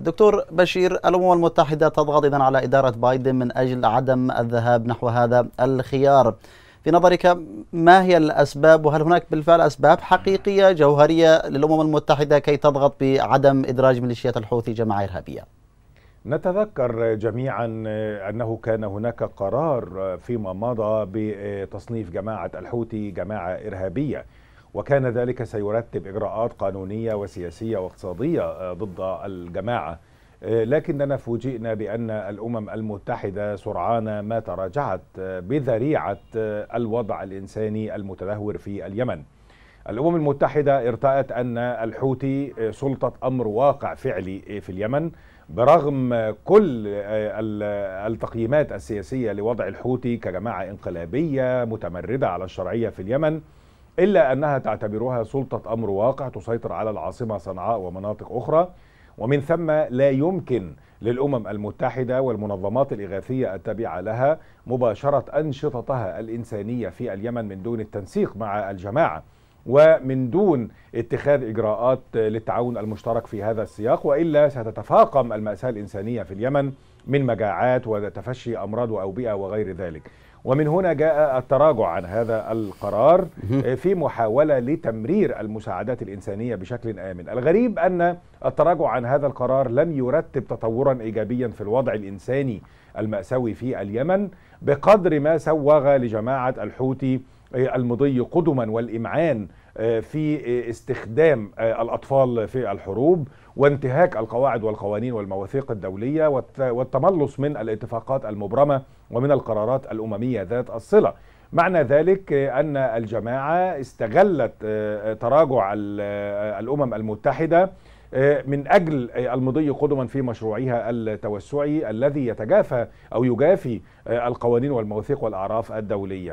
دكتور بشير الأمم المتحدة تضغط إذن على إدارة بايدن من أجل عدم الذهاب نحو هذا الخيار في نظرك ما هي الأسباب وهل هناك بالفعل أسباب حقيقية جوهرية للأمم المتحدة كي تضغط بعدم إدراج ميليشيات الحوثي جماعة إرهابية؟ نتذكر جميعا انه كان هناك قرار فيما مضى بتصنيف جماعه الحوثي جماعه ارهابيه وكان ذلك سيرتب إجراءات قانونية وسياسية واقتصادية آه، ضد الجماعة آه، لكننا فوجئنا بأن الأمم المتحدة سرعان ما تراجعت آه، بذريعة الوضع الإنساني المتدهور في اليمن الأمم المتحدة ارتأت أن الحوثي سلطة أمر واقع فعلي في اليمن برغم كل التقييمات السياسية لوضع الحوثي كجماعة انقلابية متمردة على الشرعية في اليمن إلا أنها تعتبرها سلطة أمر واقع تسيطر على العاصمة صنعاء ومناطق أخرى ومن ثم لا يمكن للأمم المتحدة والمنظمات الإغاثية التابعة لها مباشرة أنشطتها الإنسانية في اليمن من دون التنسيق مع الجماعة ومن دون اتخاذ إجراءات للتعاون المشترك في هذا السياق وإلا ستتفاقم المأساة الإنسانية في اليمن من مجاعات وتفشي أمراض وأوبئة وغير ذلك ومن هنا جاء التراجع عن هذا القرار في محاولة لتمرير المساعدات الإنسانية بشكل آمن الغريب أن التراجع عن هذا القرار لم يرتب تطورا إيجابيا في الوضع الإنساني المأساوي في اليمن بقدر ما سوغ لجماعة الحوثي المضي قدما والإمعان آه، في آه، استخدام آه، الأطفال في الحروب وانتهاك القواعد والقوانين والمواثيق الدولية والتملص من الاتفاقات المبرمة ومن القرارات الأممية ذات الصلة معنى ذلك أن الجماعة استغلت تراجع الأمم المتحدة من أجل المضي قدما في مشروعها التوسعي الذي يتجافى أو يجافي القوانين والمواثيق والأعراف الدولية